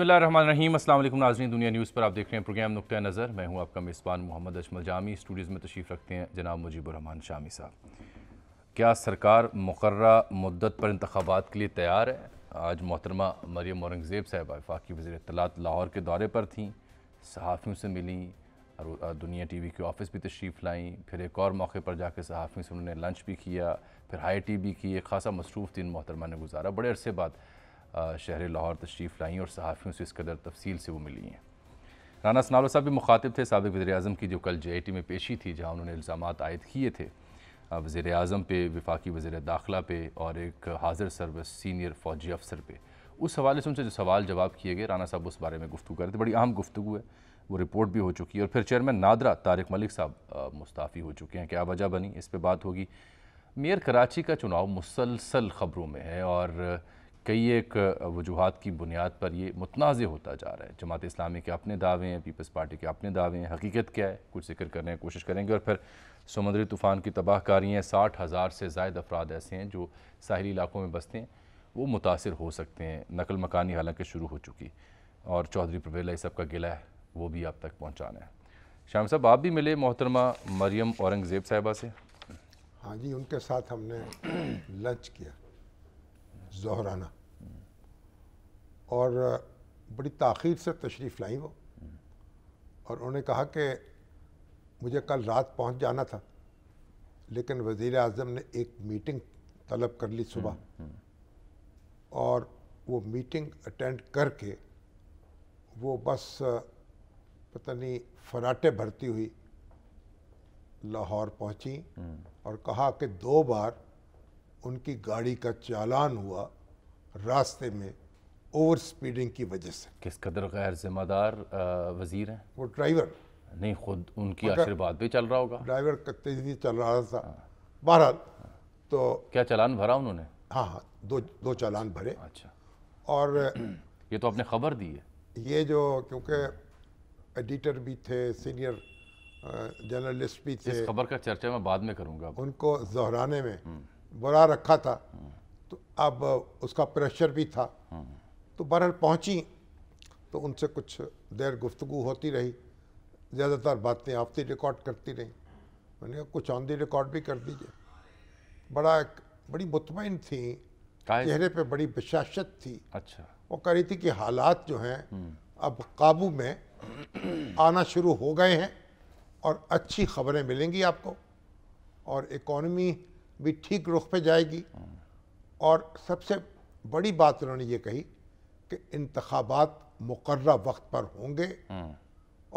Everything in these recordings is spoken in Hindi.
बसमीम असल नाजरीन दुनिया न्यूज़ पर आप देख रहे हैं प्रोग्राम नुक़ नज़र मैं हूं आपका मेज़बान मोहम्मद अजमल जामी स्टूडियोज़ में तशीफ़ रखते हैं जनाब मुजीबरहमान शामी साहब क्या सरकार मुकर मदत पर इंतबात के लिए तैयार है आज मोहतरमा मरियम औरंगज़ेब साहब वफाकी वजी अतलात लाहौर के दौरे पर थी सहाफ़ियों से और दुनिया टी वी के ऑफ़िस भी तशरीफ़ लाईं फिर एक और मौके पर जाकर सहाफ़ियों से उन्होंने लंच भी किया फिर हाई टी भी की एक खासा मसरूफ़ दिन मोहतरमा ने गुजारा बड़े अरसे बाद शहर लाहौर तशरीफ़ लाई और सहाफ़ियों से इस कदर तफसील से वो मिली हैं राना सनालो साहब भी मुखातिब थे सबक वजे अजम की जो कल जे आई टी में पेशी थी जहाँ उन्होंने इल्ज़ाम आयद किए थे वज़र अजम पे वफाकी वज़ी दाखिला पे और एक हाजिर सर्विस सीनियर फ़ौजी अफसर पे उस हवाले से उनसे जो सवाल जवाब किए गए राना साहब उस बारे में गुफ्तु कर रहे थे बड़ी अहम गुफ्तु है वो रिपोर्ट भी हो चुकी है और फिर चेयरमैन नादरा तारक मलिक साहब मुस्ताफ़ी हो चुके हैं क्या वजह बनी इस पर बात होगी मेयर कराची का चुनाव मुसलसल ख़बरों में है और कई एक वजूहत की बुनियाद पर ये मुतनाज़ होता जा रहा है जमात इस्लामी के अपने दावे हैं पीपल्स पार्टी के अपने दावे हैं हकीकत क्या है कुछ जिक्र करने की कोशिश करेंगे और फिर समुद्री तूफ़ान की हैं साठ हज़ार से जायद अफराद ऐसे हैं जो साहली इलाकों में बसते हैं वो मुतासर हो सकते हैं नकल मकानी हालांकि शुरू हो चुकी और चौधरी प्रवेला सब का गिला है वो भी आप तक पहुँचाना है शाम साहब आप भी मिले मोहतरमा मरियम औरंगज़ेब साहिबा से हाँ जी उनके साथ हमने लंच किया जहराना और बड़ी ताखीर से तशरीफ़ लाई वो और उन्होंने कहा कि मुझे कल रात पहुंच जाना था लेकिन वज़ी अजम ने एक मीटिंग तलब कर ली सुबह हम्म, हम्म। और वो मीटिंग अटेंड करके वो बस पता नहीं फराटे भरती हुई लाहौर पहुंची हम्म। और कहा कि दो बार उनकी गाड़ी का चालान हुआ रास्ते में ओवर स्पीडिंग की वजह से किस कदर गैर जिम्मेदार वजीर हैं वो ड्राइवर नहीं खुद उनकी आशीर्वाद भी चल रहा होगा ड्राइवर तेजी चल रहा था हाँ। बहरहाल तो क्या चालान भरा उन्होंने हाँ हाँ दो दो चालान भरे अच्छा और ये तो आपने खबर दी है ये जो क्योंकि एडिटर भी थे सीनियर जर्नलिस्ट भी थे इस खबर का चर्चा मैं बाद में करूँगा उनको जहराने में हम्म। बुला रखा था तो अब उसका प्रेशर भी था तो बहरहाल पहुंची तो उनसे कुछ देर गुफ्तु होती रही ज़्यादातर बातें आफ्ती रिकॉर्ड करती रही मैंने कहा कुछ आंधी रिकॉर्ड भी कर दीजिए बड़ा एक बड़ी मुतमिन थी चेहरे पे बड़ी बशाशत थी अच्छा वो कह रही थी कि हालात जो हैं हम्म। अब काबू में आना शुरू हो गए हैं और अच्छी खबरें मिलेंगी आपको और इकॉनमी भी ठीक रुख पे जाएगी और सबसे बड़ी बात उन्होंने ये कही कि इंतबात मुकर्र वक्त पर होंगे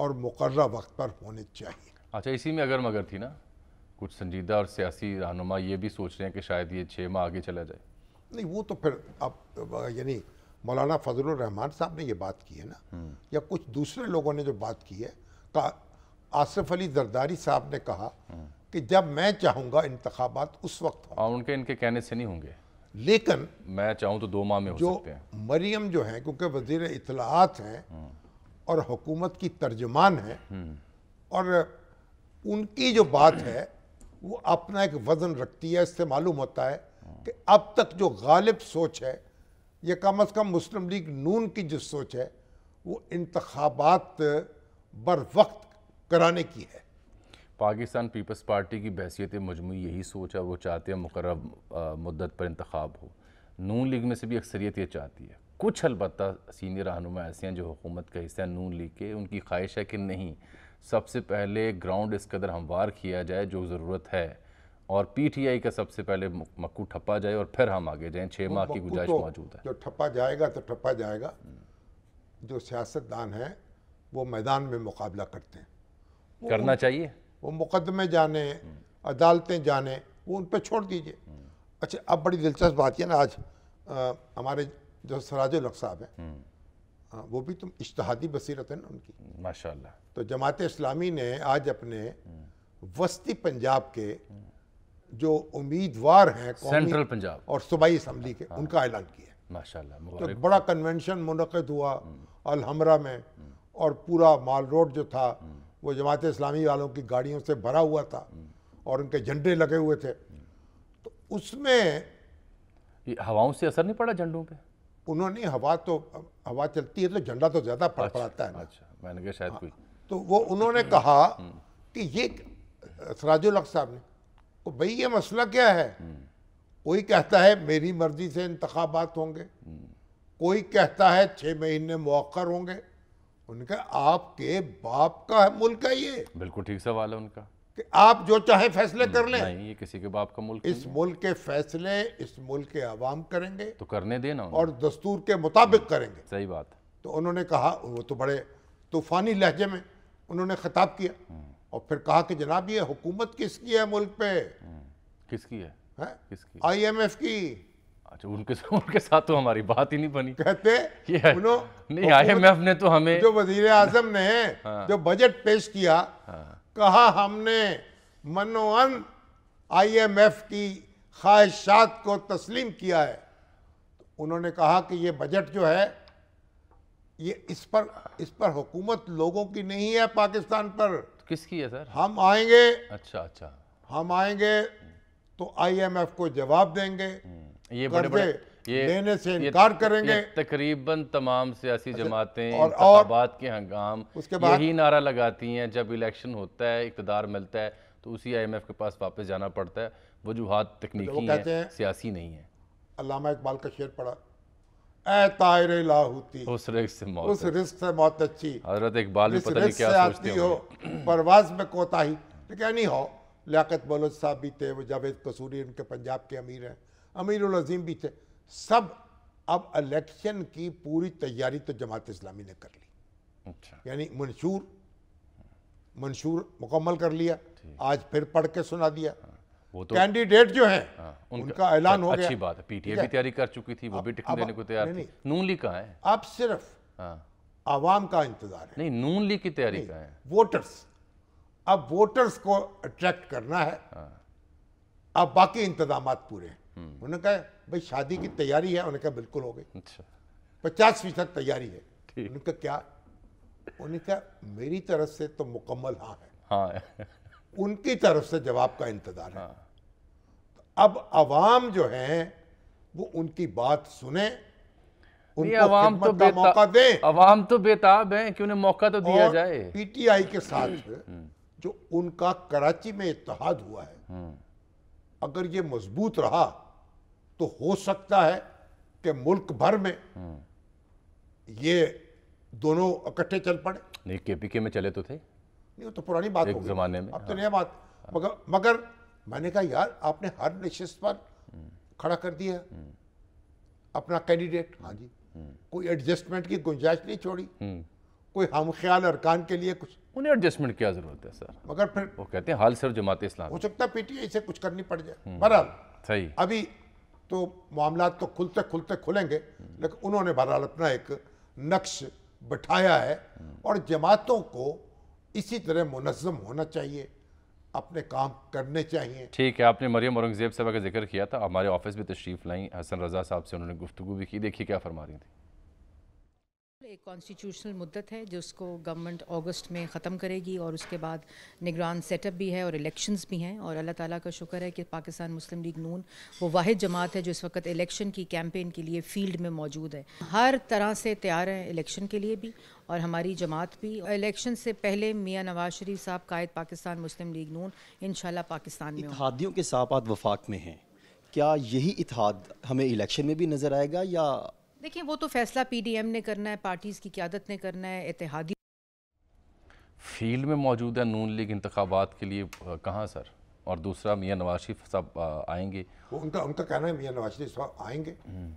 और मुकर्र वक्त पर होने चाहिए अच्छा इसी में अगर मगर थी ना कुछ संजीदा और सियासी रहनुमा ये भी सोच रहे हैं कि शायद ये छः माह आगे चला जाए नहीं वो तो फिर अब यानी मौलाना फजल रहमान साहब ने ये बात की है ना या कुछ दूसरे लोगों ने जो बात की है का आसिफ अली जरदारी साहब ने कहा कि जब मैं चाहूंगा इंतबात उस वक्त आ, हाँ, उनके इनके कहने से नहीं होंगे लेकिन मैं चाहूँ तो दो माह में हो जो सकते हैं। मरियम जो हैं क्योंकि वजीर इतलात हैं हम्म। और हुकूमत की तर्जमान हैं हम्म। और उनकी जो बात है वो अपना एक वज़न रखती है इससे मालूम होता है हम्म। कि अब तक जो गालिब सोच है या कम अज़ कम मुस्लिम लीग नून की जो सोच है वो इंतबात बर वक्त कराने की है पाकिस्तान पीपल्स पार्टी की बहसीत मजमू यही सोच है वो चाहते हैं मुकर मदत पर इंतब हो नून लीग में से भी अक्सरियत ये चाहती है कुछ अलबत् सीनियर रहनुमा ऐसे हैं जो हुकूमत का हिस्सा है नून लीग के उनकी ख्वाहिश है कि नहीं सबसे पहले ग्राउंड इस कदर हमवार किया जाए जो ज़रूरत है और पीटीआई का सबसे पहले मक्कू ठप्पा जाए और फिर हम आगे जाएं छः माह की गुजाइश तो मौजूद है जो ठप्पा जाएगा तो ठप्पा जाएगा जो सियासतदान है वो मैदान में मुकाबला करते हैं करना चाहिए वो मुकदमे जाने अदालतें जाने वो उन पर छोड़ दीजिए अच्छा अब बड़ी दिलचस्प बात है ना आज आ, हमारे जो सराज हक साहब हैं हम्म। वो भी तुम तो इश्तहादी बसीरत है ना उनकी माशाल्लाह तो जमात इस्लामी ने आज अपने हम्म। वस्ती पंजाब के जो उम्मीदवार हैं सेंट्रल पंजाब और सूबाई असम्बली के हाँ। उनका ऐलान किया माशाल्लाह तो बड़ा कन्वेंशन मुनद हुआ हम्म। अलहमरा में और पूरा माल रोड जो था वो जमात इस्लामी वालों की गाड़ियों से भरा हुआ था और उनके झंडे लगे हुए थे तो उसमें हवाओं से असर नहीं पड़ा झंडों पे उन्होंने हवा तो हवा चलती है तो झंडा तो ज़्यादा अच्छा, पड़ता है अच्छा मैंने कहा शायद हाँ, कोई तो वो उन्होंने हम्म। कहा कि ये सराजुल हक साहब ने तो भाई ये मसला क्या है हम्म। कोई कहता है मेरी मर्जी से इंतबात होंगे हम्म। कोई कहता है छः महीने मौखर होंगे उनका आपके बाप का मुल्क है ये बिल्कुल ठीक सवाल है उनका कि आप जो चाहे फैसले कर लें नहीं ये किसी के बाप का मुल्क इस मुल्क के फैसले इस मुल्क के आवाम करेंगे तो करने देना और दस्तूर के मुताबिक करेंगे सही बात तो उन्होंने कहा वो तो बड़े तूफ़ानी लहजे में उन्होंने खिताब किया हम्म। और फिर कहा कि जनाब ये हुकूमत किसकी है मुल्क पे हम्म। किसकी है, है? किसकी आई एम एफ की अच्छा उनके साथ उनके साथ तो हमारी बात ही नहीं बनी कहते नहीं तो, तो हमें जो वजीर आजम ने हाँ, जो बजट पेश किया हाँ, कहा हमने मनोअन आई एम एफ की ख्वाहिशात को तस्लीम किया है उन्होंने कहा कि ये बजट जो है ये इस पर इस पर हुकूमत लोगों की नहीं है पाकिस्तान पर किसकी है सर हम आएंगे अच्छा अच्छा हम आएंगे तो आईएमएफ को जवाब देंगे हम्म। ये बड़े बड़े ये देने से इनकार करेंगे तकरीबन तमाम सियासी अच्छा, जमातें और, और के हंगाम उसके बाद यही नारा लगाती हैं जब इलेक्शन होता है इकतदार मिलता है तो उसी आईएमएफ के पास वापस जाना पड़ता है वजूहत तकनीकी कहते हैं सियासी नहीं है अलामा इकबाल का शेर पड़ा लाहूती उस रिस्क से मौत उस रिस्क से मौत अच्छी हजरत इकबाल भी पता नहीं क्या सोचते हो परवाज में कोताही तो नहीं हो लियाकत बलोच साहब भी थे वो जावेद कसूरी उनके पंजाब के अमीर हैं अमीर अजीम भी थे सब अब इलेक्शन की पूरी तैयारी तो जमात इस्लामी ने कर ली अच्छा। यानी मंशूर मंशूर मुकम्मल कर लिया आज फिर पढ़ के सुना दिया हाँ, वो तो कैंडिडेट जो है हाँ, उनका, उनका ऐलान हो अच्छी गया अच्छी बात है पीटीए भी तैयारी कर चुकी थी वो भी टिकट देने को तैयार थी नून लीग का है अब सिर्फ हाँ। आवाम का इंतजार है नहीं नून लीग की तैयारी कहाँ है वोटर्स अब वोटर्स को अट्रैक्ट करना है अब बाकी इंतजाम पूरे हैं हम्म। उन्होंने कहा भाई शादी की तैयारी है उन्होंने कहा बिल्कुल हो गई अच्छा। पचास फीसद तैयारी है उन्होंने कहा क्या उन्होंने कहा मेरी तरफ से तो मुकम्मल हाँ है हाँ उनकी तरफ से जवाब का इंतजार हाँ। है तो अब आवाम जो है वो उनकी बात सुने आवाम तो मौका दे आवाम तो बेताब है कि उन्हें मौका तो दिया जाए पीटीआई के साथ हम्म। जो उनका कराची में इतिहाद हुआ है हम्म। अगर ये मजबूत रहा तो हो सकता है कि मुल्क भर में ये दोनों इकट्ठे चल पड़े नहीं के में चले तो थे नहीं वो तो पुरानी बात एक जमाने में अब तो हाँ। नया बात मगर मगर मैंने कहा यार आपने हर निश्चित पर खड़ा कर दिया हम्म। अपना कैंडिडेट हाँ जी हम्म। कोई एडजस्टमेंट की गुंजाइश नहीं छोड़ी हम्म। कोई हम ख्याल अरकान के लिए कुछ उन्हें एडजस्टमेंट क्या जरूरत है सर मगर फिर वो कहते हैं हाल सिर्फ जमात इस्लाम हो सकता है पीटीआई से कुछ करनी पड़ जाए हम्म। बहरहाल सही अभी तो मामला तो खुलते खुलते खुलेंगे लेकिन उन्होंने बहरहाल अपना एक नक्श बिठाया है हम्म। और जमातों को इसी तरह मुनज़म होना चाहिए अपने काम करने चाहिए ठीक है आपने मरियम औरंगजेब साहब का जिक्र किया था हमारे ऑफिस में तशरीफ़ लाई हसन रजा साहब से उन्होंने गुफ्तु भी की देखिए क्या फरमा रही थी एक कॉन्स्टिट्यूशनल मुद्दत है जिसको गवर्नमेंट अगस्त में ख़त्म करेगी और उसके बाद निगरान सेटअप भी है और इलेक्शंस भी हैं और अल्लाह ताला का शुक्र है कि पाकिस्तान मुस्लिम लीग नून वो वाद जमात है जो इस वक्त इलेक्शन की कैंपेन के लिए फील्ड में मौजूद है हर तरह से तैयार हैं इलेक्शन के लिए भी और हमारी जमात भी इलेक्शन से पहले मियाँ नवाज शरीफ साहब कायद पाकिस्तान मुस्लिम लीग नून इन पाकिस्तान में हादियों के साथ वफाक में हैं क्या यही इतिहाद हमें इलेक्शन में भी नज़र आएगा या देखिए वो तो फैसला पीडीएम ने करना है पार्टीज़ की क्यादत ने करना है इतिहादी फील्ड में मौजूद है नून लीग इंतबात के लिए कहाँ सर और दूसरा मियाँ नवाज शरीफ साहब आएंगे वो उनका उनका कहना है मियाँ नवाज शरीफ साहब आएंगे हम्म।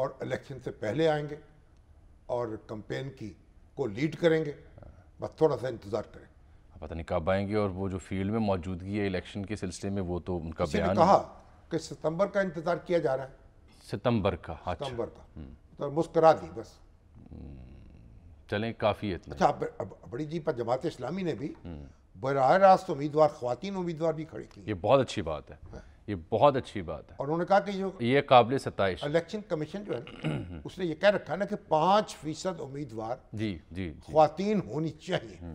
और इलेक्शन से पहले आएंगे और कंपेन की को लीड करेंगे बस थोड़ा सा इंतज़ार करें पता नहीं कब आएंगे और वो जो फील्ड में मौजूदगी है इलेक्शन के सिलसिले में वो तो उनका बयान कहा कि सितंबर का इंतज़ार किया जा रहा है सितंबर का अच्छा। सितंबर का हम्म। तो मुस्करा दी बस हम्म। चलें काफ़ी इतना अच्छा अब, अब बड़ी जी पर जमात इस्लामी ने भी हम्म। बरह रास्त उम्मीदवार खुवान उम्मीदवार भी खड़े की ये बहुत अच्छी बात है, हाँ। ये बहुत अच्छी बात है और उन्होंने कहा कि जो ये काबिल सताइश इलेक्शन कमीशन जो है उसने ये कह रखा ना कि पाँच फीसद उम्मीदवार जी जी, जी। खुतिन होनी चाहिए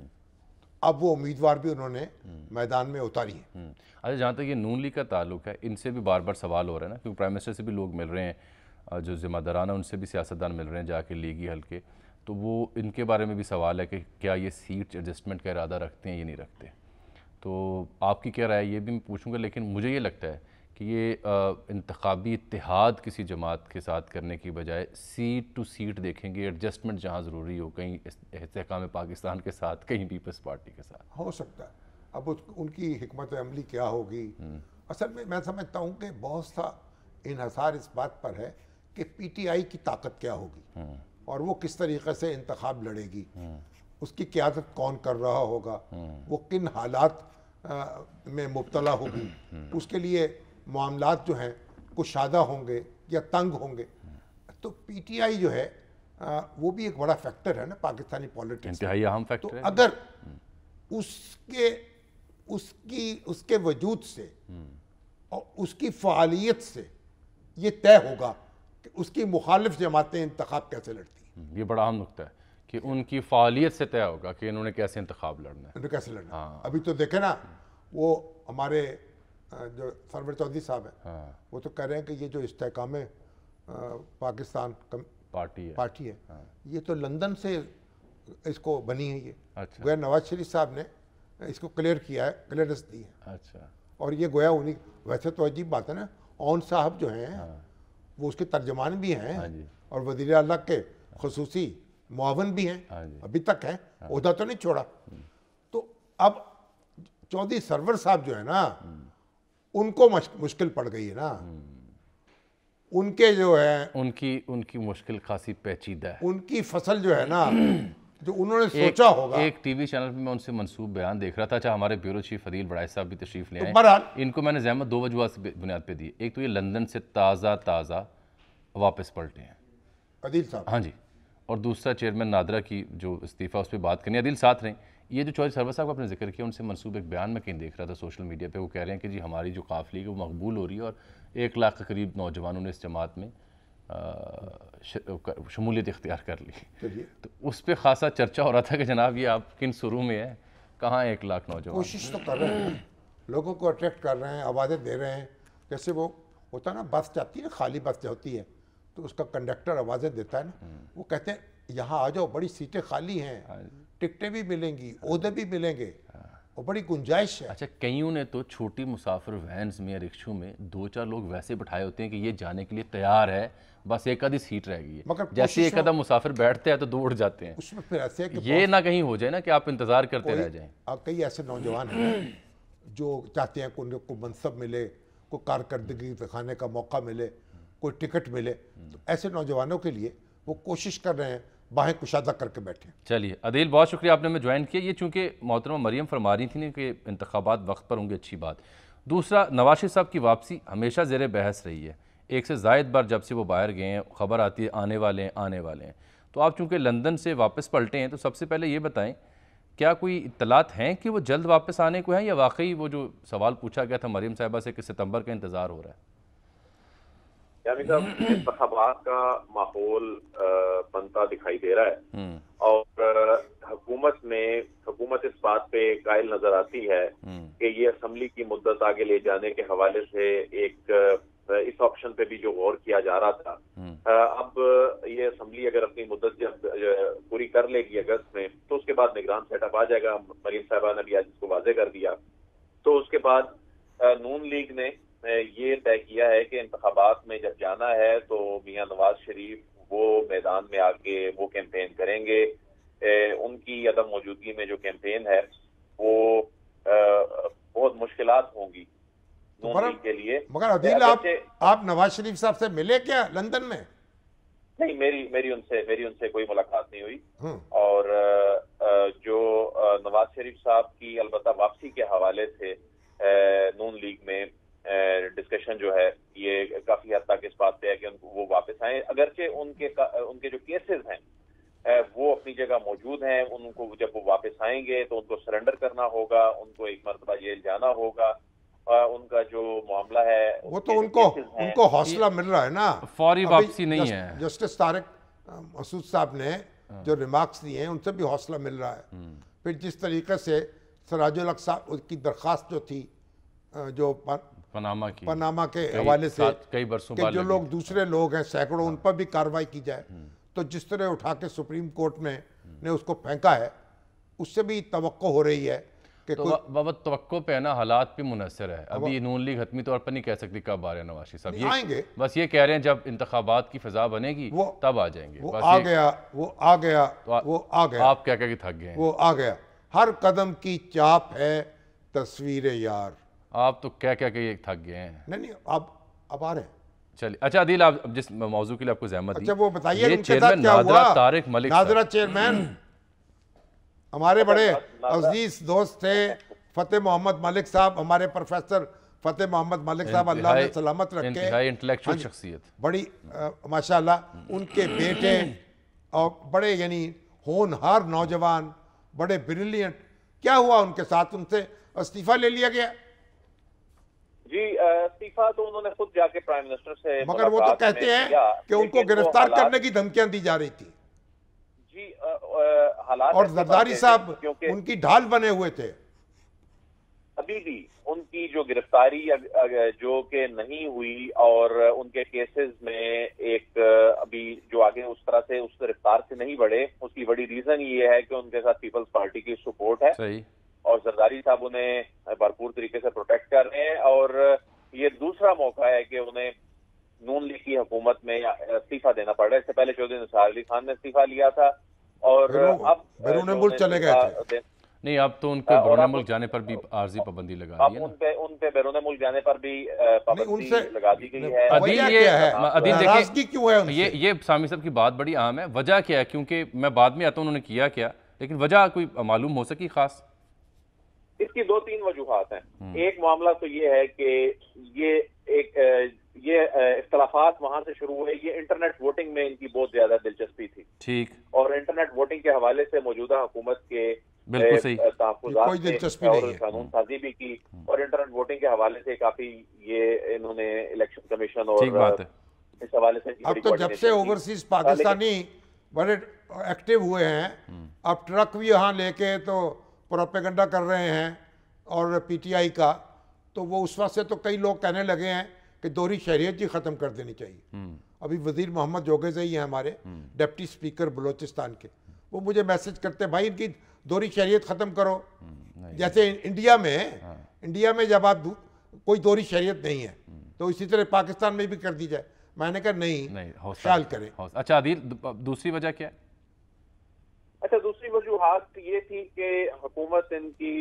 अब वो उम्मीदवार भी उन्होंने मैदान में उतारी है हम्म। अच्छा जहाँ तक ये नून लीग का ताल्लुक है इनसे भी बार बार सवाल हो रहा है ना क्योंकि प्राइम मिनिस्टर से भी लोग मिल रहे हैं जो जिम्मेदारान है उनसे भी सियासतदान मिल रहे हैं जाके लीगी हल्के तो वो इनके बारे में भी सवाल है कि क्या ये सीट एडजस्टमेंट का इरादा रखते हैं या नहीं रखते तो आपकी क्या राय ये भी मैं पूछूंगा लेकिन मुझे ये लगता है कि ये इंतबी इतिहाद किसी जमात के साथ करने की बजाय सीट टू सीट देखेंगे एडजस्टमेंट जहाँ ज़रूरी हो कहीं इसकाम पाकिस्तान के साथ कहीं पीपल्स पार्टी के साथ हो सकता है अब उस, उनकी हमत अमली क्या होगी हम्म। असल में मैं समझता हूँ कि बहुत सा इहसार इस बात पर है कि पी टी आई की ताकत क्या होगी हम्म। और वो किस तरीके से इंतखब लड़ेगी हम्म। उसकी क्यादत कौन कर रहा होगा वो किन हालात में मुबतला होगी उसके लिए मामला जो हैं कुशादा होंगे या तंग होंगे तो पीटीआई जो है आ, वो भी एक बड़ा फैक्टर है ना पाकिस्तानी पॉलिटिक्स अहम फैक्टर तो है अगर हम्म। उसके उसकी उसके वजूद से हम्म। और उसकी फालियत से ये तय होगा कि उसकी मुखालिफ जमातें इंतखब कैसे लड़ती हैं हम्म, ये बड़ा अहम नुकता है कि उनकी फालियत से तय होगा कि इन्होंने कैसे इंतखब लड़ना है कैसे लड़ना हाँ। अभी तो देखे ना वो हमारे जो सरवर चौधरी साहब हैं हाँ। वो तो कह रहे हैं कि ये जो इस्तेकाम पाकिस्तान कम, पार्टी है पार्टी है हाँ। ये तो लंदन से इसको बनी है ये अच्छा। गोया नवाज शरीफ साहब ने इसको क्लियर किया है क्लियरेंस दी है अच्छा और ये गोया उन्हीं वैसे तो अजीब बात है ना ओन साहब जो हैं हाँ। वो उसके तर्जमान भी हैं हाँ और वजीर अला के खसूसी मुआवन भी हैं हाँ अभी तक हैं अहदा हाँ। तो नहीं छोड़ा हम्म। तो अब चौधरी सरवर साहब जो है ना हम्म। उनको मुश्किल पड़ गई है ना हम्म। उनके जो है उनकी उनकी मुश्किल खासी पेचीदा है उनकी फसल जो है ना जो उन्होंने सोचा होगा एक टीवी चैनल पे मैं उनसे मंसूब बयान देख रहा था चाहे हमारे ब्यूरो चीफ अदील बड़ा साहब भी तशरीफ ले तो इनको मैंने जहमत दो से बुनियाद पे दी एक तो ये लंदन से ताज़ा ताज़ा वापस पलटे हैं अदील साहब हाँ जी और दूसरा चेयरमैन नादरा की जो इस्तीफ़ा उस पर बात करनी अदील साथ रहें ये जो चौधरी सरवर साहब का आपने जिक्र किया उनसे मनसूब एक बयान में कहीं देख रहा था सोशल मीडिया पे वो कह रहे हैं कि जी हमारी जो काफ़ली है वो मकबूल हो रही है और एक लाख के करीब नौजवानों ने इस जमात में शमूलियत इख्तियार कर ली तो उस पर खासा चर्चा हो रहा था कि जनाब ये आप किन शुरू में है कहाँ एक लाख नौजवान कोशिश तो कर रहे हैं लोगों को अट्रैक्ट कर रहे हैं आवाज़ें दे रहे हैं जैसे वो होता है ना बस जाती है खाली बस होती है तो उसका कंडक्टर आवाज़ें देता है ना हम्म। वो कहते हैं यहाँ आ जाओ बड़ी सीटें खाली हैं हाँ टिकटें भी मिलेंगी उहदे हाँ। भी मिलेंगे हाँ। और बड़ी गुंजाइश है अच्छा कईयों ने तो छोटी मुसाफिर वैन्स में या रिक्शों में दो चार लोग वैसे बिठाए होते हैं कि ये जाने के लिए तैयार है बस एक आधी सीट रह गई है मगर जैसे एक आधा मुसाफिर बैठते हैं तो दो उठ जाते हैं उसमें फिर ऐसे ये ना कहीं हो जाए ना कि आप इंतज़ार करते रह जाए हाँ, कई ऐसे नौजवान हैं जो चाहते हैं को मनसब मिले कोई कारकर्दगी दिखाने का मौका मिले कोई टिकट मिले तो ऐसे नौजवानों के लिए वो कोशिश कर रहे हैं बाहें कुशादा करके बैठे चलिए अदील बहुत शुक्रिया आपने हमें ज्वाइन किया ये चूँकि मोहतरमा मरियम फरमा रही थी ना कि इंतबात वक्त पर होंगे अच्छी बात दूसरा नवाशि साहब की वापसी हमेशा जेर बहस रही है एक से जायद बार जब से वो बाहर गए हैं खबर आती है आने वाले हैं आने वाले हैं तो आप चूँकि लंदन से वापस पलटे हैं तो सबसे पहले ये बताएं क्या कोई इतलात हैं कि वो जल्द वापस आने को हैं या वाकई वो जो सवाल पूछा गया था मरीम साहबा से कि सितंबर का इंतज़ार हो रहा है यानी साहब हम्म। इंतबात का माहौल बनता दिखाई दे रहा है हम्म। और हुकूमत में हुकूमत इस बात पे कायल नजर आती है हम्म। कि ये असम्बली की मुद्दत आगे ले जाने के हवाले से एक इस ऑप्शन पे भी जो गौर किया जा रहा था अब ये असम्बली अगर अपनी मुद्दत जब पूरी कर लेगी अगस्त में तो उसके बाद निगरान सेटअप आ जाएगा मरीम साहबा ने भी आज इसको वाजे कर दिया तो उसके बाद नून लीग ने ये तय किया है कि इंतबात में जब जाना है तो मियाँ नवाज शरीफ वो मैदान में आके वो कैंपेन करेंगे उनकी अदम मौजूदगी में जो कैंपेन है वो आ, बहुत मुश्किल होंगी तो के लिए मगर अदील आप, आप नवाज शरीफ साहब से मिले क्या लंदन में नहीं मेरी मेरी उनसे मेरी उनसे कोई मुलाकात नहीं हुई हम्म। और जो नवाज शरीफ साहब की अलबत्ता वापसी के हवाले से नून लीग में डिस्कशन जो है ये काफी हद तक इस बात पे है कि वो वापस आए अगरचे उनके उनके जो केसेस हैं वो अपनी जगह मौजूद हैं उनको जब वो वापस आएंगे तो उनको सरेंडर करना होगा उनको एक मरतबा जेल जाना होगा उनका जो मामला है वो तो उनको उनको हौसला मिल रहा है ना फौरी वापसी नहीं जस्ट, है जस्टिस तारक मसूद साहब ने हाँ। जो रिमार्क्स दिए हैं उनसे भी हौसला मिल रहा है हम्म। फिर जिस तरीके से सराजुल साहब की दरख्वास्त जो थी जो पनामा की पनामा के हवाले से कई बरसों के जो लोग दूसरे लोग हैं सैकड़ों उन पर भी कार्रवाई की जाए हम्म। तो जिस तरह उठा के सुप्रीम कोर्ट में ने उसको फेंका है उससे भी तो हो रही है कि तो बाबत तो पे है ना हालात पे मुनसर है अभी नून लीग हतमी तौर पर नहीं कह सकती कब आ रहे नवाशी साहब ये आएंगे बस ये कह रहे हैं जब इंतबात की फिजा बनेगी वो तब आ जाएंगे वो आ गया वो आ गया तो वो आ गया आप क्या क्या थक गए वो आ गया हर कदम की चाप है तस्वीर यार आप तो क्या क्या कहिए थक गए हैं नहीं नहीं आप अब आ रहे चलिए अच्छा अदिल आप जिस मौजू के लिए आपको जहमत अच्छा वो बताइए चेयरमैन नादरा तारिक मलिक नादरा चेयरमैन हमारे बड़े अजीज दोस्त थे फतेह मोहम्मद मलिक साहब हमारे प्रोफेसर फतेह मोहम्मद मलिक साहब अल्लाह ने सलामत रखे इंटेलेक्चुअल हाँ शख्सियत बड़ी माशाल्लाह उनके बेटे और बड़े यानी होनहार नौजवान बड़े ब्रिलियंट क्या हुआ उनके साथ उनसे इस्तीफ़ा ले लिया गया जी इस्तीफा तो उन्होंने खुद जाके प्राइम मिनिस्टर से मगर वो तो कहते हैं कि उनको गिरफ्तार करने की धमकियां दी जा रही थी जी हालात और जरदारी साहब उनकी ढाल बने हुए थे अभी भी उनकी जो गिरफ्तारी जो कि नहीं हुई और उनके केसेस में एक अभी जो आगे उस तरह से उस रफ्तार से नहीं बढ़े उसकी बड़ी रीजन ये है कि उनके साथ पीपल्स पार्टी की सपोर्ट है और जरदारी साहब उन्हें भरपूर तरीके से प्रोटेक्ट कर रहे हैं और ये दूसरा मौका है कि उन्हें नून लीग की हुकूमत में इस्तीफा देना पड़ रहा है इससे पहले चौधरी निसार अली खान ने इस्तीफा लिया था और अब चले गए नहीं अब तो उनके हाँ, बैरून मुल्क जाने पर भी आर्जी पाबंदी लगा दी है उन पे उन पे बैरून मुल्क जाने पर भी पाबंदी लगा दी गई है ये हाँ, अदीन देखिए क्यों है ये ये सामी साहब की बात बड़ी आम है वजह क्या है क्योंकि मैं बाद में आता हूँ उन्होंने किया क्या लेकिन वजह कोई मालूम हो सकी खास इसकी दो तीन वजूहत हैं हम्म। एक मामला तो ये है कि ये एक ये इख्तलाफात वहां से शुरू हुए ये इंटरनेट वोटिंग में इनकी बहुत ज्यादा दिलचस्पी थी ठीक और इंटरनेट वोटिंग के हवाले से मौजूदा हुकूमत के और कानून हम्म। साजी भी की हम्म। और इंटरनेट वोटिंग के हवाले से काफी ये इन्होंने इलेक्शन कमीशन और इस हवाले से अब तो जब से ओवरसीज हाँ, पाकिस्तानी बड़े एक्टिव हुए हैं अब ट्रक भी यहाँ लेके तो प्रोपेगेंडा कर रहे हैं और पीटीआई का तो वो उस वक्त से तो कई लोग कहने लगे हैं कि दोहरी शहरीत जी ख़त्म कर देनी चाहिए हम्म। अभी वजीर मोहम्मद जोगेजई हैं हमारे हम्म। डिप्टी स्पीकर बलोचिस्तान के वो मुझे मैसेज करते हैं भाई इनकी दोहरी शहरीत ख़त्म करो हम्म, जैसे इंडिया में हाँ। इंडिया में जब आप कोई दोहरी शहरीत नहीं है तो इसी तरह पाकिस्तान में भी कर दी जाए मैंने कहा नहीं, नहीं ख्याल करें अच्छा आदिल दूसरी वजह क्या है अच्छा दूसरी वजूहत ये थी कि हुकूमत इनकी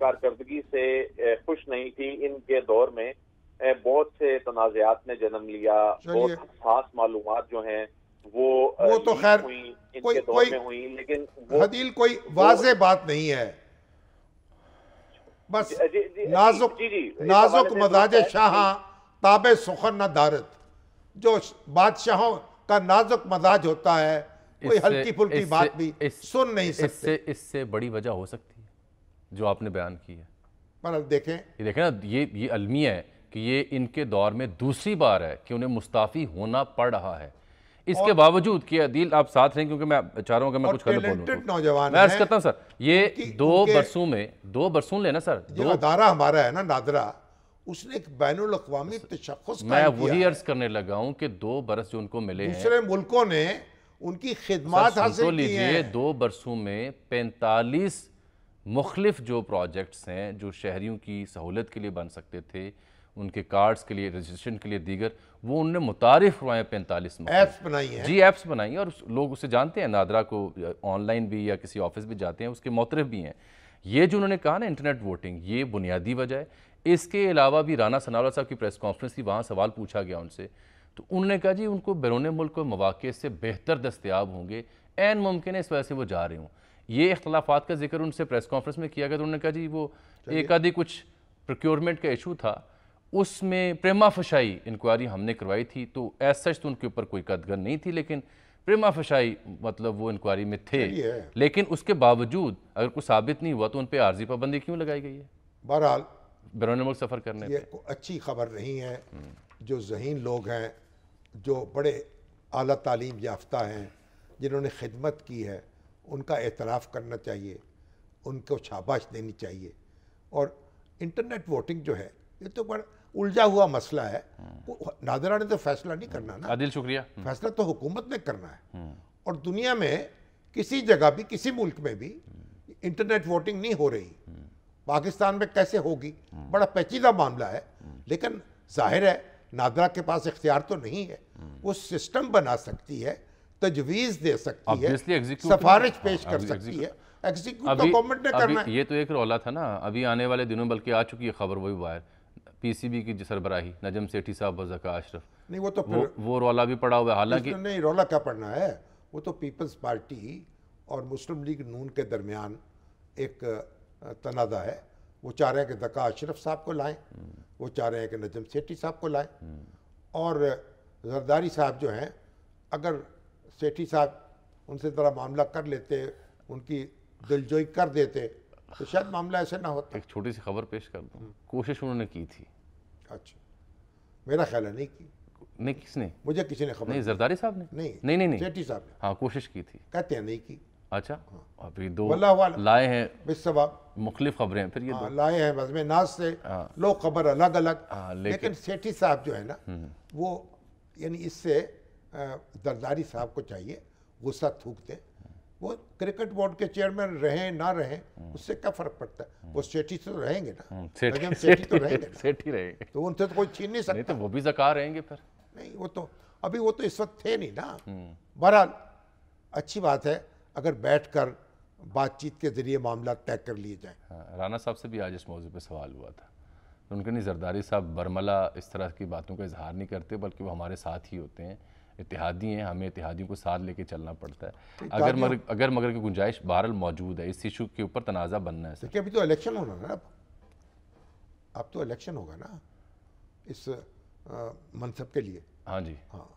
कारकर्दगी से खुश नहीं थी इनके दौर में बहुत से तनाज़ात ने जन्म लिया बहुत खास मालूम जो है वो वो तो खैर कोई कोई हुई लेकिन हदील कोई वाज बात नहीं है बस जी, जी, नाजुक जी, जी, नाजुक मजाज शाह ताबे सुखन न दारत जो बादशाहों का नाजुक मजाज होता है कोई हल्की फुल्की बात भी इस, सुन नहीं सकते इससे इससे बड़ी वजह हो सकती है जो आपने बयान की है मतलब देखें ये देखें ना ये ये अलमिया है कि ये इनके दौर में दूसरी बार है कि उन्हें मुस्ताफ़ी होना पड़ रहा है इसके बावजूद कि अदील आप साथ रहें क्योंकि मैं चाह रहा हूँ कुछ गलत तो। नौजवान मैं करता हूँ सर ये दो बरसों में दो बरसों लेना सर जो अदारा हमारा है ना नादरा उसने एक बैन अवी तशखस मैं वही अर्ज करने लगा हूँ कि दो बरस जो उनको मिले दूसरे मुल्कों ने उनकी खिदमत तो हासिल लीजिए दो बरसों में पैंतालीस मुखलिफ जो प्रोजेक्ट्स हैं जो शहरीों की सहूलत के लिए बन सकते थे उनके कार्ड्स के लिए रजिस्ट्रेशन के लिए दीगर वो उनने मुतारफ करवाए पैंतालीस ऐप्स बनाई हैं जी ऐप्स बनाई हैं और लोग उसे जानते हैं नादरा को ऑनलाइन भी या किसी ऑफिस भी जाते हैं उसके मोतरफ भी हैं ये जो उन्होंने कहा ना इंटरनेट वोटिंग ये बुनियादी वजह है इसके अलावा भी राना सनावला साहब की प्रेस कॉन्फ्रेंस थी वहाँ सवाल पूछा गया उनसे तो उन्होंने कहा जी उनको बैरून मुल्क और मौाक़े से बेहतर दस्तियाब होंगे एन मुमकिन है इस वजह से वो जा रहे हूँ ये अख्तलाफा का जिक्र उनसे प्रेस कॉन्फ्रेंस में किया गया तो उन्होंने कहा जी वो एक आधी कुछ प्रोक्योरमेंट का इशू था उसमें प्रेमा फशाई इंक्वायरी हमने करवाई थी तो एज सच तो उनके ऊपर कोई कदगर नहीं थी लेकिन प्रेमा फशाई मतलब वो इंक्वायरी में थे लेकिन उसके बावजूद अगर कुछ साबित नहीं हुआ तो उन पर आर्जी पाबंदी क्यों लगाई गई है बहरहाल बैरून मुल्क सफ़र करने अच्छी खबर नहीं है जो जहीन लोग हैं जो बड़े अली तलीम याफ़्त हैं जिन्होंने खिदमत की है उनका एतराफ़ करना चाहिए उनको शाबाश देनी चाहिए और इंटरनेट वोटिंग जो है ये तो बड़ा उलझा हुआ मसला है वो नादरा ने तो फैसला नहीं करना ना आदिल शुक्रिया हम्म। फैसला तो हुकूमत ने करना है हम्म। और दुनिया में किसी जगह भी किसी मुल्क में भी इंटरनेट वोटिंग नहीं हो रही हम्म। पाकिस्तान में कैसे होगी बड़ा पेचीदा मामला है लेकिन जाहिर है नादरा के पास इख्तियार तो नहीं है हम्म। वो सिस्टम बना सकती है तजवीज दे सकती है तो सफारिश हाँ, पेश कर सकती है एग्जीक्यूट तो ने करना है ये तो एक रौला था ना अभी आने वाले दिनों बल्कि आ चुकी है खबर वही वायर पीसीबी की सरबराही नजम सेठी साहब और जका अशरफ नहीं वो तो वो, वो रौला भी पड़ा हुआ है हालांकि नहीं रौला क्या पड़ना है वो तो पीपल्स पार्टी और मुस्लिम लीग नून के दरमियान एक तनाज़ा है वो चाह रहे हैं कि दका अशरफ साहब को लाएं वो चाह रहे हैं कि नजम सेठी साहब को लाएं और जरदारी साहब जो हैं अगर सेठी साहब उनसे ज़रा मामला कर लेते उनकी दिलजोई कर देते तो शायद मामला ऐसे ना होता एक छोटी सी खबर पेश कर दूँ कोशिश उन्होंने की थी अच्छा मेरा ख्याल है नहीं की नहीं किसने मुझे किसी ने खबर नहीं जरदारी साहब ने नहीं नहीं नहीं, नहीं। सेठी साहब ने हाँ कोशिश की थी कहते हैं नहीं की अच्छा हाँ। अभी हाँ, दो लाए हैं मुखलिफ मुख्तलिफ खबरें फिर ये लाए हैं बजम नाज से हाँ। लो खबर अलग अलग लेकिन, सेठी साहब जो है ना हम्म। वो यानी इससे दरदारी साहब को चाहिए गुस्सा थूक दे वो क्रिकेट बोर्ड के चेयरमैन रहें ना रहें हम्म। उससे क्या फर्क पड़ता है वो सेठी से तो रहेंगे ना हम्म, सेठी, सेठी तो रहेंगे सेठी रहेंगे तो उनसे तो कोई छीन नहीं सकता नहीं तो वो भी जकार रहेंगे फिर नहीं वो तो अभी वो तो इस वक्त थे नहीं ना बहरहाल अच्छी बात है अगर बैठ कर बातचीत के ज़रिए मामला तय कर लिए जाए हाँ, राना साहब से भी आज इस मौजू पर सवाल हुआ था तो उनके नहीं जरदारी साहब बरमला इस तरह की बातों का इजहार नहीं करते बल्कि वो हमारे साथ ही होते हैं इतिहादी हैं हमें इतिहादियों को साथ लेके चलना पड़ता है तो अगर मगर अगर मगर की गुंजाइश बहरल मौजूद है इस इशू के ऊपर तनाज़ा बनना है देखिए अभी तो इलेक्शन होना ना अब अब तो इलेक्शन होगा ना इस मनसब के लिए हाँ जी हाँ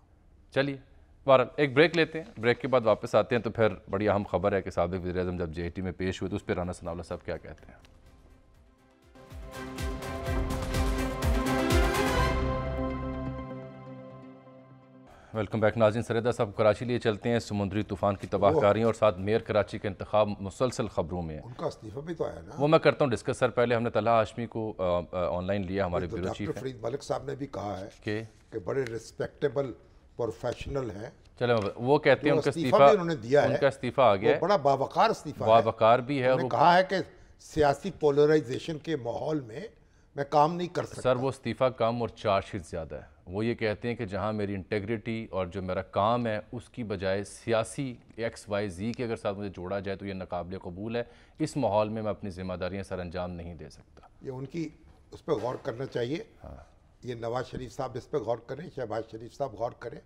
चलिए बहरहाल एक ब्रेक लेते हैं ब्रेक के बाद वापस आते हैं तो फिर बड़ी अहम खबर है कि सबक वजी अजम जब जे में पेश हुए तो उस पर राना सनावला साहब क्या कहते हैं वेलकम बैक नाजिन सरदा साहब कराची लिए चलते हैं समुद्री तूफान की तबाहकारी और साथ मेयर कराची के इंतबाब मुसलसल खबरों में उनका इस्तीफा भी तो आया ना वो मैं करता हूँ डिस्कस सर पहले हमने तला आशमी को ऑनलाइन लिया हमारे तो ब्यूरो चीफ फरीद मलिक साहब ने भी कहा है कि बड़े रिस्पेक्टेबल प्रोफेशनल हैं चले वो कहते हैं उनका इस्तीफा उन्होंने दिया है उनका इस्तीफा आ गया बड़ा बावकार इस्तीफा बावकार भी है वो कहा है कि सियासी पोलराइजेशन के माहौल में मैं काम नहीं कर सकता सर वो इस्तीफ़ा कम और चार्जशीट ज़्यादा है वो ये कहते हैं कि जहाँ मेरी इंटेग्रिटी और जो मेरा काम है उसकी बजाय सियासी एक्स वाई जी के अगर साथ मुझे जोड़ा जाए तो ये नाकबिल कबूल है इस माहौल में मैं अपनी जिम्मेदारियाँ सर अंजाम नहीं दे सकता ये उनकी उस पर गौर करना चाहिए हाँ ये नवाज शरीफ साहब इस पर गौर करें शहबाज शरीफ साहब गौर करें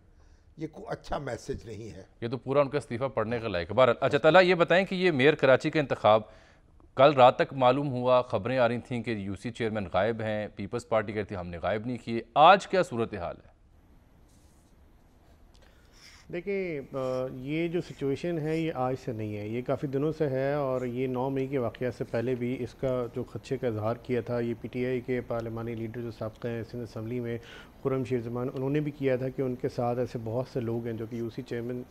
ये कोई अच्छा मैसेज नहीं है ये तो पूरा उनका इस्तीफ़ा पढ़ने का लायक बार अच्छा तला ये बताएं कि ये मेयर कराची का इंतखब कल रात तक मालूम हुआ खबरें आ रही थी कि यूसी चेयरमैन गायब हैं पीपल्स पार्टी कहती हमने गायब नहीं किए आज क्या सूरत हाल है देखिए ये जो सिचुएशन है ये आज से नहीं है ये काफ़ी दिनों से है और ये नौ मई के वाक़ से पहले भी इसका जो खदशे का इजहार किया था ये पीटीआई के पार्लिमानी लीडर जो सबका हैं सिंध असम्बली में खुरम शेजमान उन्होंने भी किया था कि उनके साथ ऐसे बहुत से लोग हैं जो कि यूसी चेयरमैन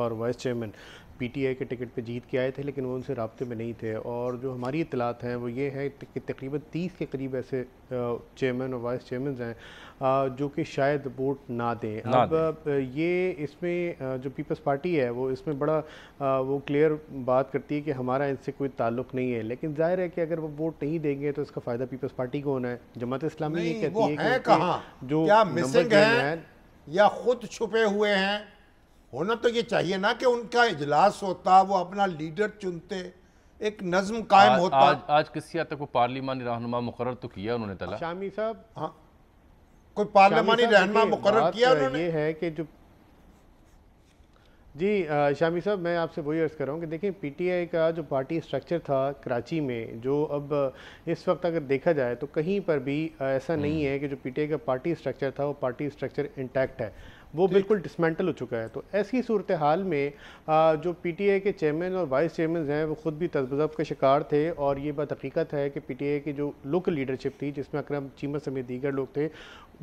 और वाइस चेयरमैन पीटीआई के टिकट पे जीत के आए थे लेकिन वो उनसे रबते में नहीं थे और जो हमारी इतलात हैं वो ये है कि तकरीबन तीस के करीब ऐसे चेयरमैन और वाइस चेयरमैन हैं जो कि शायद वोट ना दें ना अब दें। ये इसमें जो पीपल्स पार्टी है वो इसमें बड़ा वो क्लियर बात करती है कि हमारा इनसे कोई ताल्लुक नहीं है लेकिन जाहिर है कि अगर वो वोट नहीं देंगे तो इसका फ़ायदा पीपल्स पार्टी को होना है जमात इस्लामी ये कहती है कि जो या खुद छुपे हुए हैं होना तो ये चाहिए ना कि उनका इजलास होता वो अपना लीडर चुनते एक नज्म कायम आज, होता आज, आज किसी हद तक वो पार्लिमानी रहनुमा मुकर तो किया उन्होंने तला शामी साहब हाँ कोई पार्लिमानी रहनुमा मुकर किया तो उन्होंने ये है कि जो जी शामी साहब मैं आपसे वही अर्ज़ कर रहा हूँ कि देखिए पीटीआई का जो पार्टी स्ट्रक्चर था कराची में जो अब इस वक्त अगर देखा जाए तो कहीं पर भी ऐसा नहीं हम्म। है कि जो पीटीआई का पार्टी स्ट्रक्चर था वो पार्टी स्ट्रक्चर इंटैक्ट है वो बिल्कुल डिसमेंटल हो चुका है तो ऐसी सूरत हाल में जो पी टी आई के चेयरमैन और वाइस चेयरमैन हैं वो ख़ुद भी तजब के शिकार थे और ये बात हकीकत है कि पी टी आई की जो लोकल लीडरशिप थी जिसमें अक्रम चीमत समेत दीगर लोग थे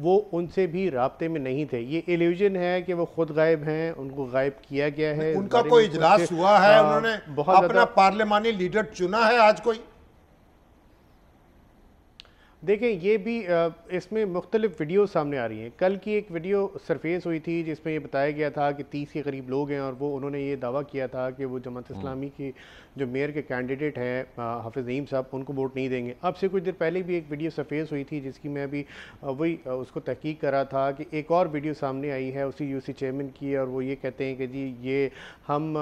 वो उनसे भी रबते में नहीं थे ये एल्यूजन है कि वो खुद गायब हैं उनको गायब किया गया है उनका कोई इजलास हुआ है उन्होंने बहुत अपना पार्लियामानी लीडर चुना है आज कोई देखें ये भी इसमें मुख्तलिफ वीडियो सामने आ रही हैं कल की एक वीडियो सरफेस हुई थी जिसमें ये बताया गया था कि तीस के करीब लोग हैं और वो उन्होंने ये दावा किया था कि वो जमात हम्म। इस्लामी की जो मेयर के कैंडिडेट हैं हाफिज़ नईम साहब उनको वोट नहीं देंगे अब से कुछ देर पहले भी एक वीडियो सरफेस हुई थी जिसकी मैं अभी वही उसको तहकीक करा था कि एक और वीडियो सामने आई है उसी यू चेयरमैन की और वो ये कहते हैं कि जी ये हम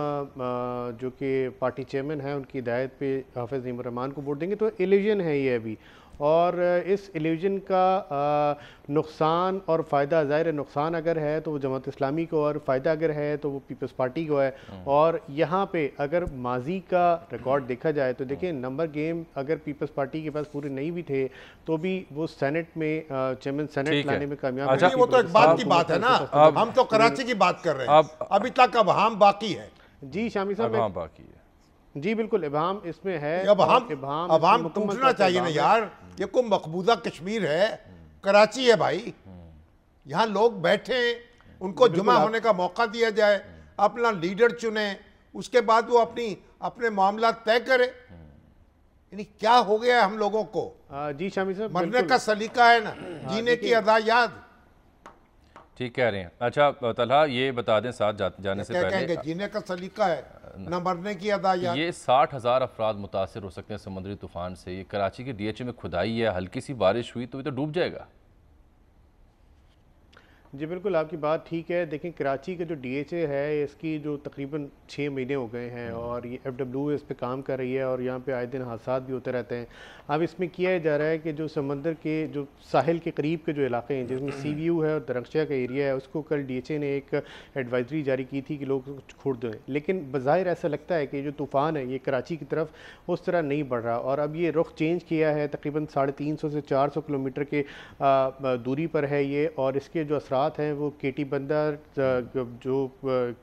जो कि पार्टी चेयरमैन हैं उनकी हिदायत पर हाफिज़ नईम रहमान को वोट देंगे तो एलिजन है ये अभी और इस एल्यूजन का नुकसान और फ़ायदा ज़ाहिर नुकसान अगर है तो वो जमात इस्लामी को और फ़ायदा अगर है तो वो पीपल्स पार्टी को है हम्म। और यहाँ पे अगर माजी का रिकॉर्ड देखा जाए तो देखिए नंबर गेम हम्म। अगर पीपल्स पार्टी के पास पूरे नहीं भी थे तो भी वो सेनेट में चेयरमैन सेनेट लाने में कामयाब अच्छा, वो तो एक बात की बात है ना हम तो कराची की बात कर रहे हैं अब तक अब हम बाकी है जी शामी साहब बाकी है जी बिल्कुल इबाम इसमें है अब हम इबाम अब हम टूटना चाहिए ना यार ये कोई मकबूजा कश्मीर है कराची है भाई यहाँ लोग बैठे उनको जुमा होने का मौका दिया जाए अपना लीडर चुने उसके बाद वो अपनी अपने मामला तय करे यानी क्या हो गया हम लोगों को जी शामी साहब मरने का सलीका है ना हाँ, जीने की अदा याद ठीक कह रहे हैं अच्छा तलहा ये बता दें साथ जाने से पहले जीने का सलीका है न मरने की अदाया ये साठ हज़ार अफराद मुतासर हो सकते हैं समुद्री तूफान से ये कराची के डी एच ए में खुदाई है हल्की सी बारिश हुई तो ये तो डूब जाएगा जी बिल्कुल आपकी बात ठीक है देखें कराची का जो ए है इसकी जो तकरीबन छः महीने हो गए हैं हम्म। और ये एफ डब्ल्यू इस पर काम कर रही है और यहाँ पे आए दिन हादसा भी होते रहते हैं अब इसमें किया जा रहा है कि जो समंदर के जो साहिल के करीब के जो इलाके हैं जिसमें सी हम्म। यू है और दरक्षा का एरिया है उसको कल डी ने एक एडवाइजरी जारी की थी कि लोग छोड़ दें लेकिन बाहिर ऐसा लगता है कि जो तूफ़ान है ये कराची की तरफ उस तरह नहीं बढ़ रहा और अब ये रुख चेंज किया है तकरीबन साढ़े तीन सौ से चार सौ किलोमीटर के दूरी पर है ये और इसके जो असरा बात है वो के टी बंदर जो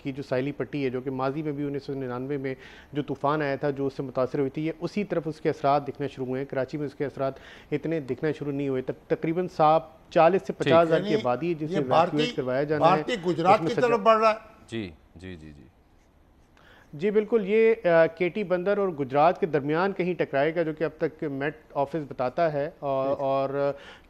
की जो साइली पट्टी है जो कि माजी में भी उन्नीस सौ निन्यानवे में जो तूफ़ान आया था जो उससे मुतासर हुई थी ये उसी तरफ उसके असरा दिखना शुरू हुए हैं कराची में उसके असरा इतने दिखना शुरू नहीं हुए तकरीबन साफ चालीस से पचास हज़ार की आबादी है जिसे वैक्यूएट करवाया जाना है गुजरात की तरफ बढ़ रहा है जी जी जी जी जी बिल्कुल ये के टी बंदर और गुजरात के दरमियान कहीं टकराएगा जो कि अब तक मेट ऑफिस बताता है और, और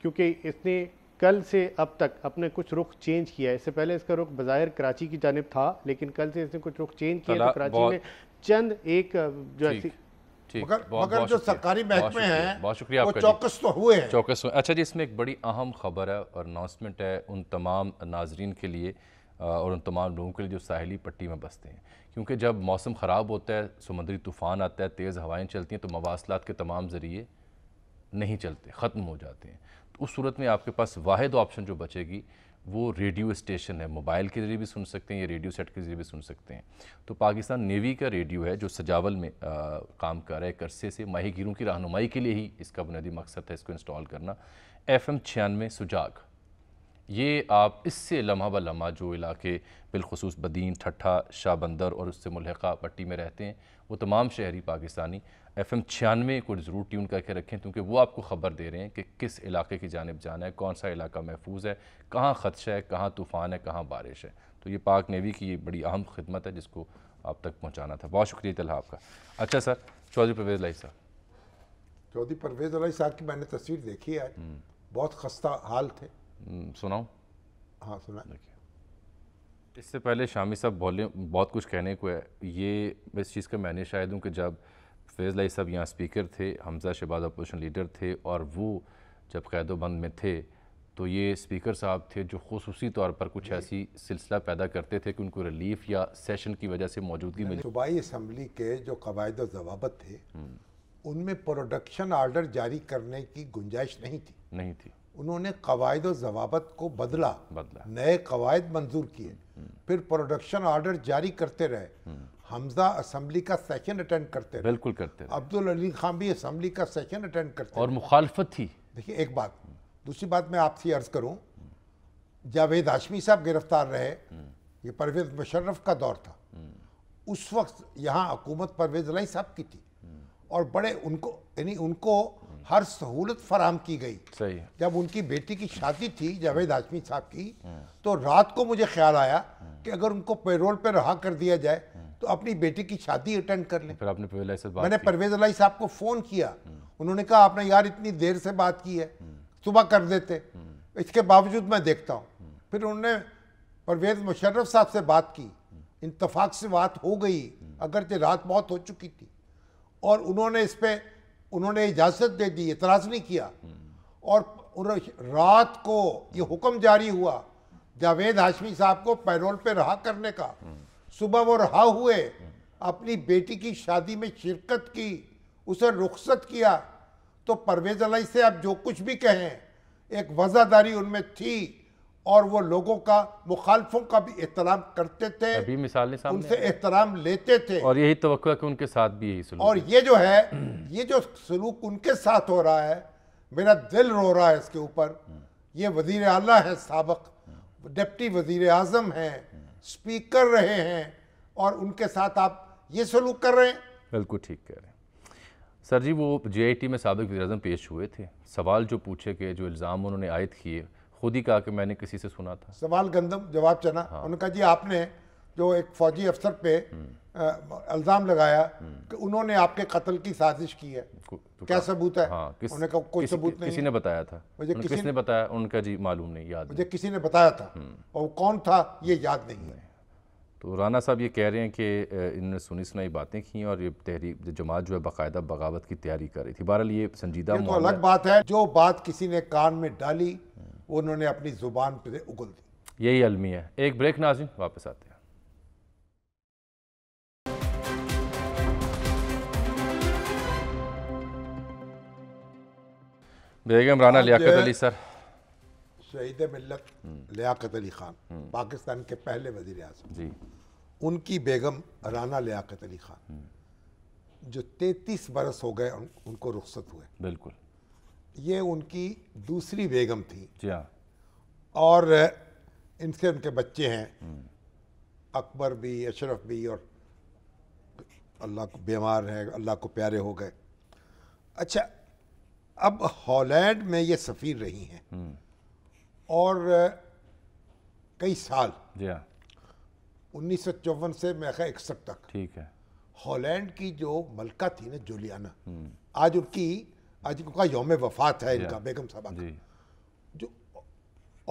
क्योंकि इसने कल से अब तक अपने कुछ रुख चेंज किया है इससे पहले इसका रुख बाज़ाहिर कराची की जानब था लेकिन कल से इसने कुछ रुख चेंज किया तो कराची में चंद एक जो मगर जो सरकारी महकमे हैं तो तो- अच्छा जी इसमें एक बड़ी अहम खबर है और अनाउंसमेंट है उन तमाम नाजरीन के लिए और उन तमाम लोगों के लिए जो साहली पट्टी में बसते हैं क्योंकि जब मौसम ख़राब होता है समुद्री तूफ़ान आता है तेज़ हवाएं चलती हैं तो मवासलात के तमाम ज़रिए नहीं चलते ख़त्म हो जाते हैं उस सूरत में आपके पास वाद ऑप्शन जो बचेगी वो रेडियो स्टेशन है मोबाइल के ज़रिए भी सुन सकते हैं या रेडियो सेट के ज़रिए भी सुन सकते हैं तो पाकिस्तान नेवी का रेडियो है जो सजावल में आ, काम कर रहा है करसे से माही गिरों की रहनुमाई के लिए ही इसका बुनियादी मकसद है इसको इंस्टॉल करना एफ एम छियानवे सुजाग ये आप इससे लम्हा ब लम्हा जो इलाके बिलखसूस बदीन ठट्ठा शाह बंदर और उससे मुलहका पट्टी में रहते हैं वो तमाम शहरी पाकिस्तानी एफ एम छियानवे को ज़रूर ट्यून करके रखें क्योंकि वो आपको ख़बर दे रहे हैं कि किस इलाके की जानब जाना है कौन सा इलाका महफूज है कहाँ ख़दशा है कहाँ तूफ़ान है कहाँ बारिश है तो ये पाक नेवी की ये बड़ी अहम खिदमत है जिसको आप तक पहुँचाना था बहुत शुक्रिया तला आपका अच्छा सर चौधरी परवेज़ लाई साहब चौधरी परवेज़ लाई साहब की मैंने तस्वीर देखी है हम्म। बहुत खस्ता हाल थे हम्म, सुनाऊँ हाँ सुना इससे पहले शामी साहब बोले बहुत कुछ कहने को है ये इस चीज़ का मैंने शायद हूँ कि जब फैज़ लाई साहब यहाँ स्पीकर थे हमजा शहबाज अपोजिशन लीडर थे और वो जब कैदोबंद में थे तो ये स्पीकर साहब थे जो खसूसी तौर पर कुछ ऐसी सिलसिला पैदा करते थे कि उनको रिलीफ या सेशन की वजह से मौजूदगी मिली सूबाई इसम्बली के जो कवायद जवाबत थे हम्म। उनमें प्रोडक्शन आर्डर जारी करने की गुंजाइश नहीं थी नहीं थी उन्होंने कवायद जवाबत को बदला बदला नए कवायद मंजूर किए हम्म। फिर प्रोडक्शन आर्डर जारी करते रहे हम्म। हमजा असम्बली का सेशन अटेंड करते रहे बिल्कुल करते रहे अब्दुल अली खान भी असम्बली का सेशन अटेंड करते और मुखालफत थी देखिए एक बात दूसरी बात मैं आपसे अर्ज करूं जावेद आशमी साहब गिरफ्तार रहे ये परवेज मुशर्रफ का दौर था उस वक्त यहाँ हुकूमत परवेज लाई साहब की थी और बड़े उनको यानी उनको हर सहूलत फराम की गई सही जब उनकी बेटी की शादी थी जावेद हाशमी साहब की तो रात को मुझे ख्याल आया कि अगर उनको पेरोल पर रहा कर दिया जाए तो अपनी बेटी की शादी अटेंड कर लें फिर आपने मैंने परवेज अलाई साहब को फ़ोन किया उन्होंने कहा आपने यार इतनी देर से बात की है सुबह कर देते इसके बावजूद मैं देखता हूँ फिर उन्होंने परवेज मुशर्रफ साहब से बात की इतफाक़ से बात हो गई अगर अगरचे रात बहुत हो चुकी थी और उन्होंने इस पर उन्होंने इजाज़त दे दी इतराज़ नहीं किया और रात को ये हुक्म जारी हुआ जावेद हाशमी साहब को पैरोल पे रहा करने का सुबह वो रहा हुए अपनी बेटी की शादी में शिरकत की उसे रुखसत किया तो परवेज अलाई से आप जो कुछ भी कहें एक वजादारी उनमें थी और वो लोगों का मुखालफों का भी एहतराम करते थे अभी मिसालें सामने उनसे एहतराम लेते थे और यही तो उनके साथ भी यही और ये जो है ये जो सलूक उनके साथ हो रहा है मेरा दिल रो रहा है इसके ऊपर ये वजीर अला है सबक डिप्टी वजीर आजम है स्पीकर रहे हैं और उनके साथ आप ये सलूक कर रहे हैं बिल्कुल ठीक कह रहे हैं सर जी वो जे में सबक वजी पेश हुए थे सवाल जो पूछे गए जो इल्ज़ाम उन्होंने आयद किए खुद ही कहा कि मैंने किसी से सुना था सवाल गंदम जवाब चना हाँ। उन्होंने कहा जी आपने जो एक फ़ौजी अफसर पे हम्म। इल्ज़ाम लगाया कि उन्होंने आपके कत्ल की साजिश की है तो क्या सबूत है हाँ, किस, उन्होंने कोई किस, सबूत नहीं किसी ने बताया था मुझे किसी किसने बताया उनका जी मालूम नहीं याद मुझे किसी ने बताया था हम्म। और कौन था ये याद नहीं है तो राना साहब ये कह रहे हैं कि इन्होंने सुनी सुनाई बातें की और ये तहरीक जमात जो है बाकायदा बगावत की तैयारी कर रही थी बहरहाल ये संजीदा तो अलग बात है जो बात किसी ने कान में डाली उन्होंने अपनी ज़ुबान पर उगल दी यही अलमी है एक ब्रेक नाजिम वापस आते हैं बेगम राना लियाकत अली सर शहीद मिलत लियाकत अली खान हम्म। पाकिस्तान के पहले वजीर अजम जी उनकी बेगम राना लियाकत अली खान हम्म। जो 33 बरस हो गए उन, उनको रुख्सत हुए बिल्कुल ये उनकी दूसरी बेगम थी जी हाँ। और इनसे उनके बच्चे हैं हम्म। अकबर भी अशरफ भी और अल्लाह को बीमार हैं अल्लाह को प्यारे हो गए अच्छा अब हॉलैंड में ये सफ़ीर रही हैं हम्म। और कई साल जी उन्नीस सौ चौवन से मैं इकसठ तक ठीक है हॉलैंड की जो मलका थी ना जुलियाना हम्म। आज उनकी आज उनका योम वफात है इनका बेगम साहबा का जो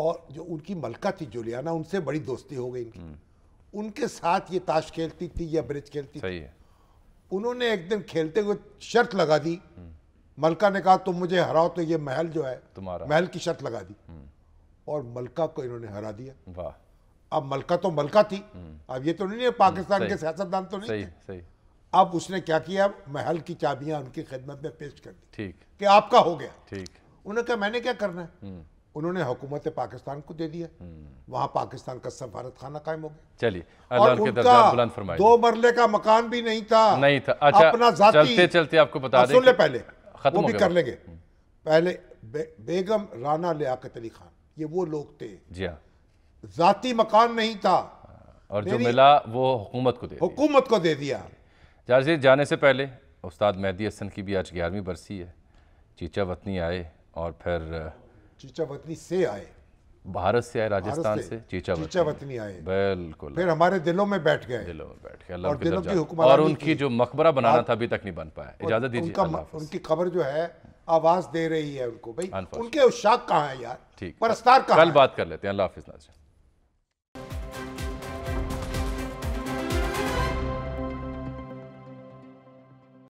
और जो उनकी मलका थी जुलियाना उनसे बड़ी दोस्ती हो गई इनकी हम्म। उनके साथ ये ताश खेलती थी या ब्रिज खेलती थी उन्होंने एक दिन खेलते हुए शर्त लगा दी मलका ने कहा तुम मुझे हराओ तो ये महल जो है तुम्हारा महल की शर्त लगा दी हम्म। और मलका को इन्होंने हरा दिया वाह अब मलका तो मलका थी हम्म। अब ये तो नहीं है पाकिस्तान के सियासतदान तो नहीं सही, सही। अब उसने क्या किया महल की चाबियां उनकी खिदमत में पेश कर दी ठीक कि आपका हो गया ठीक उन्होंने कहा मैंने क्या करना है हम्म। उन्होंने हुकूमत पाकिस्तान को दे दिया वहां पाकिस्तान का सफारत खाना कायम हो गया चलिए दो मरले का मकान भी नहीं था नहीं था अच्छा अपना चलते चलते आपको बता हाँ, दें पहले खत्म वो भी कर लेंगे हम्म। पहले बे, बेगम राना लियाकत अली खान ये वो लोग थे जी हाँ जाती मकान नहीं था हाँ, और जो मिला वो हुकूमत को दे हुकूमत को दे दिया जारजीत जाने से पहले उस्ताद मेहदी हसन की भी आज ग्यारहवीं बरसी है चीचा वतनी आए और फिर चीचा वतनी से आए भारत से आए राजस्थान से चीचा चीचा वतनी आए बिल्कुल फिर हमारे दिलों में बैठ गए दिलों में बैठ गए और दिलों की और उनकी जो मकबरा बनाना था अभी तक नहीं बन पाया इजाजत दीजिए उनकी खबर जो है आवाज दे रही है उनको भाई उनके उशाक कहाँ है यार ठीक परस्तार कहाँ कल बात कर लेते हैं अल्लाह हाफिज नाजर